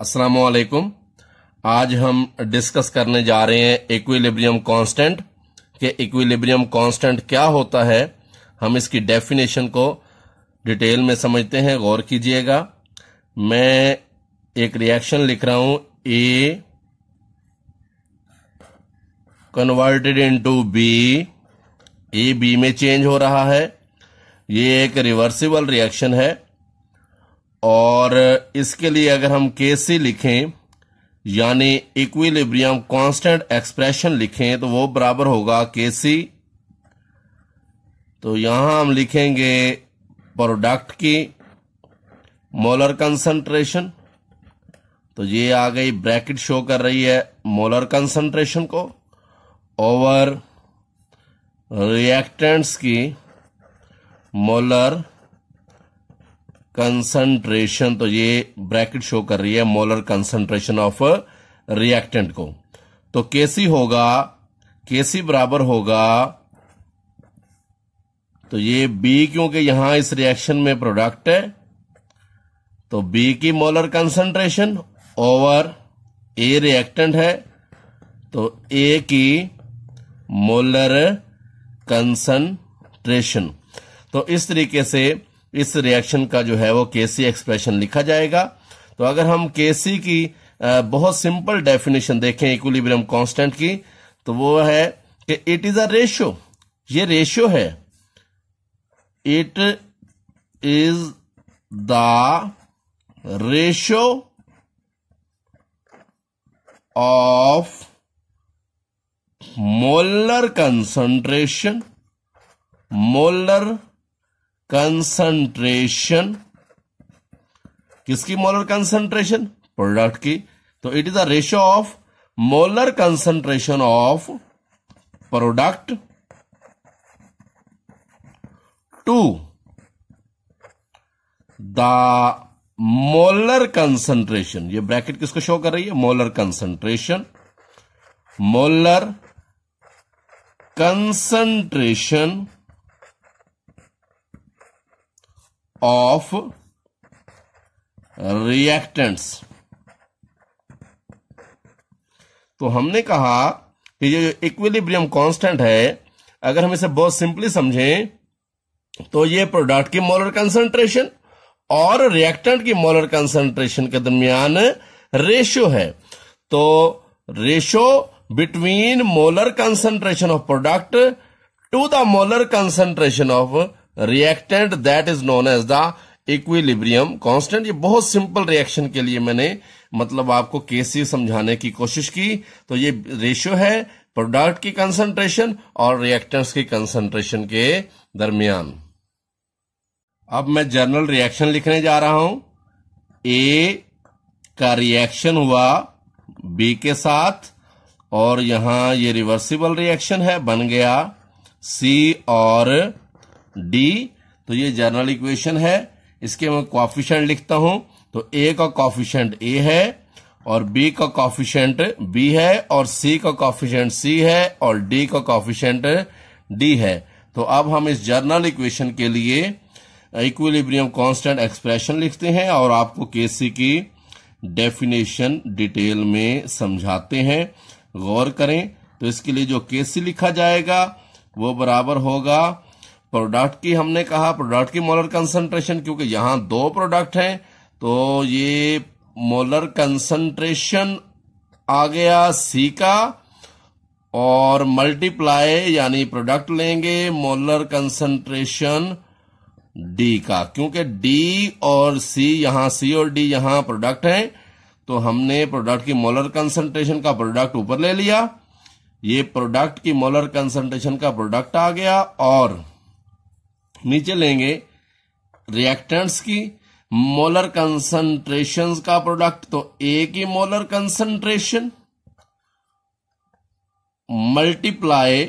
असलकुम आज हम डिस्कस करने जा रहे हैं इक्विलिब्रियम कांस्टेंट के इक्विलिब्रियम कांस्टेंट क्या होता है हम इसकी डेफिनेशन को डिटेल में समझते हैं गौर कीजिएगा मैं एक रिएक्शन लिख रहा हूं A converted into B A B में चेंज हो रहा है ये एक रिवर्सिबल रिएक्शन है और इसके लिए अगर हम के सी लिखें यानी इक्विलिब्रियम कांस्टेंट एक्सप्रेशन लिखें तो वो बराबर होगा के सी तो यहां हम लिखेंगे प्रोडक्ट की मोलर कंसंट्रेशन तो ये आ गई ब्रैकेट शो कर रही है मोलर कंसंट्रेशन को ओवर रिएक्टेंट्स की मोलर कंसंट्रेशन तो ये ब्रैकेट शो कर रही है मोलर कंसंट्रेशन ऑफ रिएक्टेंट को तो केसी होगा केसी बराबर होगा तो ये बी क्योंकि यहां इस रिएक्शन में प्रोडक्ट है तो बी की molar concentration over A reactant है तो ए की मोलर कंसंट्रेशन तो इस तरीके से इस रिएक्शन का जो है वो केसी एक्सप्रेशन लिखा जाएगा तो अगर हम केसी की बहुत सिंपल डेफिनेशन देखें इक्विलिब्रियम कांस्टेंट की तो वो है कि इट इज अ रेशियो ये रेशियो है it is the ratio of molar concentration molar concentration किसकी मोलर कंसंट्रेशन प्रोडक्ट की तो it is the ratio of molar concentration of product to the molar concentration ये ब्रैकेट किसको show कर रही है molar concentration molar concentration of reactants तो हमने कहा कि ये इक्विलिब्रियम कांस्टेंट है अगर हम इसे बहुत सिंपली समझें तो ये प्रोडक्ट की मोलर कंसंट्रेशन और रिएक्टेंट की मोलर कंसंट्रेशन के दरमियान रेशियो है तो ratio between molar concentration of product to the molar concentration of reactant that is known as the equilibrium constant ये बहुत सिंपल रिएक्शन के लिए मैंने मतलब आपको केसी समझाने की कोशिश की तो ये रेशियो है प्रोडक्ट की कंसंट्रेशन और रिएक्टेंट्स की कंसंट्रेशन के दरमियान अब मैं जर्नल रिएक्शन लिखने जा रहा हूं ए का रिएक्शन हुआ बी के साथ और यहां ये रिवर्सिबल रिएक्शन है बन गया सी और डी तो ये जनरल इक्वेशन है इसके मैं कॉफिशेंट लिखता हूं तो ए का कॉफिशेंट ए है और बी का कॉफिशेंट बी है और सी का कॉफिशेंट सी है और डी का कॉफिशेंट डी है तो अब हम इस जर्नल इक्वेशन के लिए इक्विलिब्रियम कांस्टेंट एक्सप्रेशन लिखते हैं और आपको केसी की डेफिनेशन डिटेल में समझाते हैं गौर करें तो इसके लिए जो केसी लिखा जाएगा वो बराबर होगा प्रोडक्ट की हमने कहा प्रोडक्ट की मोलर कंसंट्रेशन क्योंकि यहां दो प्रोडक्ट हैं तो ये मोलर कंसंट्रेशन आ गया सी का और मल्टीप्लाई यानी प्रोडक्ट लेंगे मोलर कंसंट्रेशन डी का क्योंकि डी और सी यहां सी और डी यहां प्रोडक्ट है तो हमने प्रोडक्ट की मोलर कंसंट्रेशन का प्रोडक्ट ऊपर ले लिया ये प्रोडक्ट की मोलर कंसंट्रेशन का प्रोडक्ट आ गया और नीचे लेंगे रिएक्टेंट्स की मोलर कंसंट्रेशन का प्रोडक्ट तो ए की मोलर कंसंट्रेशन मल्टीप्लाई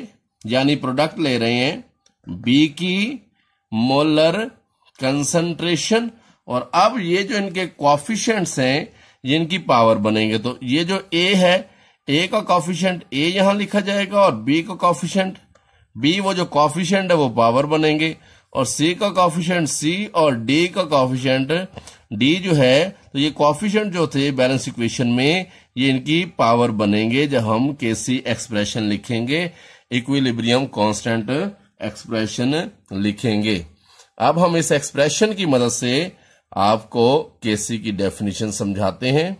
यानी प्रोडक्ट ले रहे हैं बी की मोलर कंसंट्रेशन और अब ये जो इनके कॉफिशेंट्स हैं जिनकी इनकी पावर बनेंगे तो ये जो ए है ए का कॉफिशेंट ए यहां लिखा जाएगा और बी का कॉफिशियंट बी वो जो कॉफिशियंट है वो पावर बनेंगे और सी का कॉफिशियंट सी और डी का कॉफिशियंट डी जो है तो ये कॉफिशियंट जो थे बैलेंस इक्वेशन में ये इनकी पावर बनेंगे जब हम के सी एक्सप्रेशन लिखेंगे इक्विलिब्रियम कांस्टेंट एक्सप्रेशन लिखेंगे अब हम इस एक्सप्रेशन की मदद से आपको केसी की डेफिनेशन समझाते हैं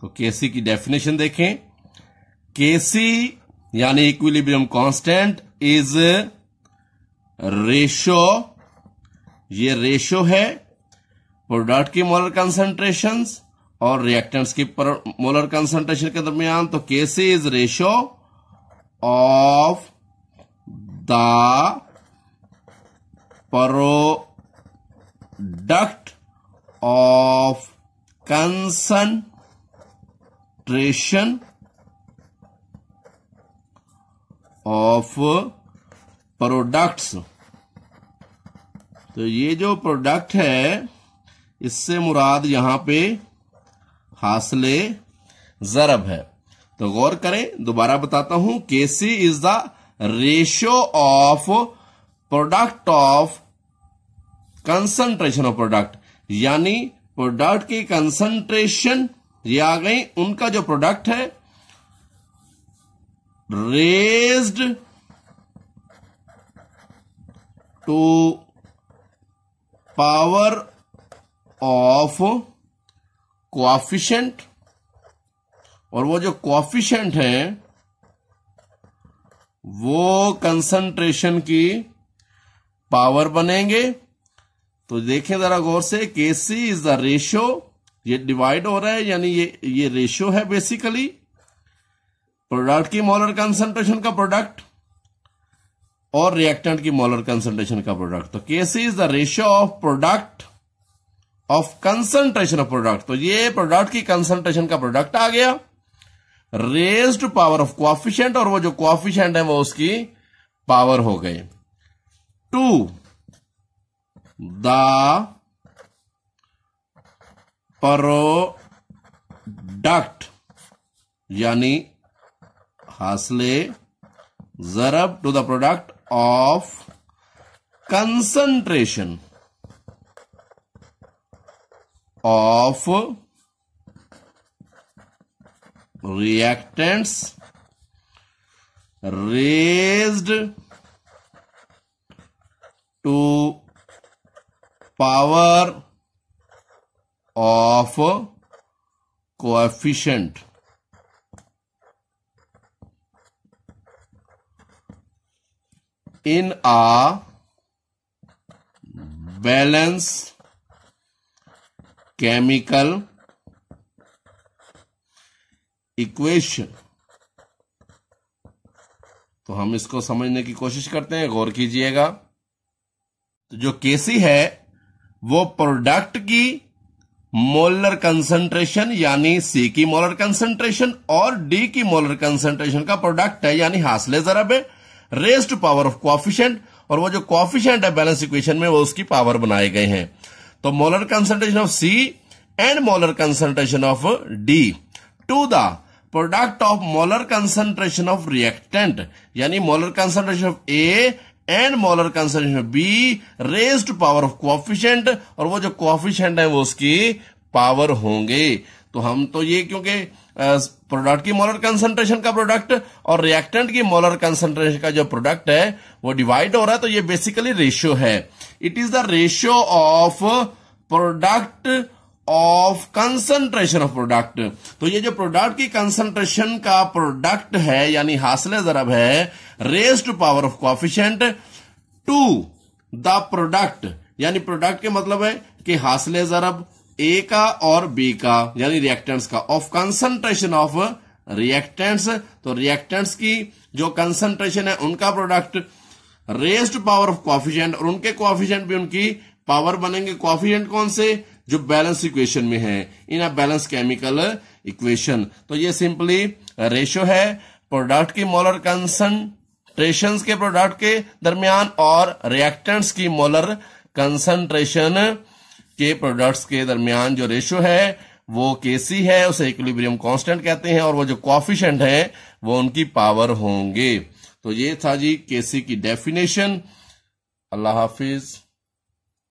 तो केसी की डेफिनेशन देखें केसी यानी इक्विलिब्रियम कांस्टेंट इज रेशो ये रेशो है प्रोडक्ट की मोलर कंसेंट्रेशन और रिएक्टेंट्स की मोलर कंसेंट्रेशन के दरमियान तो K C is ratio of the product of concentration of products तो ये जो प्रोडक्ट है इससे मुराद यहां पे हासले जरब है तो गौर करें दोबारा बताता हूं K C is the ratio of product of concentration of product यानी प्रोडक्ट की कंसंट्रेशन ये आ गई उनका जो प्रोडक्ट है raised to power of coefficient और वो जो coefficient है वो कंसंट्रेशन की पावर बनेंगे तो देखें जरा गौर से K C is the ratio ये डिवाइड हो रहा है यानी ये ये रेशियो है बेसिकली प्रोडक्ट की मॉलर कंसंट्रेशन का प्रोडक्ट और रिएक्टेंट की मोलर कंसंट्रेशन का प्रोडक्ट तो K C is the ratio of product of concentration of product तो ये प्रोडक्ट की कंसंट्रेशन का प्रोडक्ट आ गया टू पावर ऑफ क्वाफिशेंट और वो जो क्वाफिशेंट है वो उसकी पावर हो गई टू द प्रोडक्ट यानी हासले जरब to the product of concentration of reactants raised to power of coefficient in a balance chemical equation तो हम इसको समझने की कोशिश करते हैं गौर कीजिएगा तो जो केसी है वो प्रोडक्ट की मोलर कंसंट्रेशन यानी सी की मोलर कंसंट्रेशन और डी की मोलर कंसंट्रेशन का प्रोडक्ट है यानी हासले जरब है रेस्ट पावर ऑफ कॉफिशेंट और वो जो कॉफिशेंट है बैलेंस इक्वेशन में वो उसकी पावर बनाए गए हैं तो molar concentration of C and molar concentration of D to the product of molar concentration of reactant यानी molar concentration of A and molar concentration of B raised power of coefficient और वो जो coefficient है वो उसकी power होंगे तो हम तो ये क्योंकि प्रोडक्ट की मोलर कंसंट्रेशन का प्रोडक्ट और रिएक्टेंट की मोलर कंसंट्रेशन का जो प्रोडक्ट है वो डिवाइड हो रहा है तो ये बेसिकली रेशियो है it is the ratio of product of concentration of product तो ये जो प्रोडक्ट की कंसंट्रेशन का प्रोडक्ट है यानी हासिल जरब है raise to power of coefficient to the product यानी प्रोडक्ट के मतलब है कि हासिल जरब ए का और बी का यानी रिएक्टेंट्स का ऑफ कंसंट्रेशन ऑफ रिएक्टेंट्स तो रिएक्टेंट्स की जो कंसंट्रेशन है उनका product raised power of coefficient और उनके कॉफिजेंट भी उनकी पावर बनेंगे कॉफिशेंट कौन से जो बैलेंस इक्वेशन में है in a balance chemical equation तो ये सिंपली रेशियो है प्रोडक्ट की मोलर कंसंट्रेशन के प्रोडक्ट के दरमियान और रिएक्टेंट्स की मोलर कंसंट्रेशन के प्रोडक्ट्स के दरमियान जो रेशो है वो केसी है उसे इक्विलिब्रियम कांस्टेंट कहते हैं और वो जो कॉफिशेंट है वो उनकी पावर होंगे तो ये था जी केसी की डेफिनेशन अल्लाह हाफिज़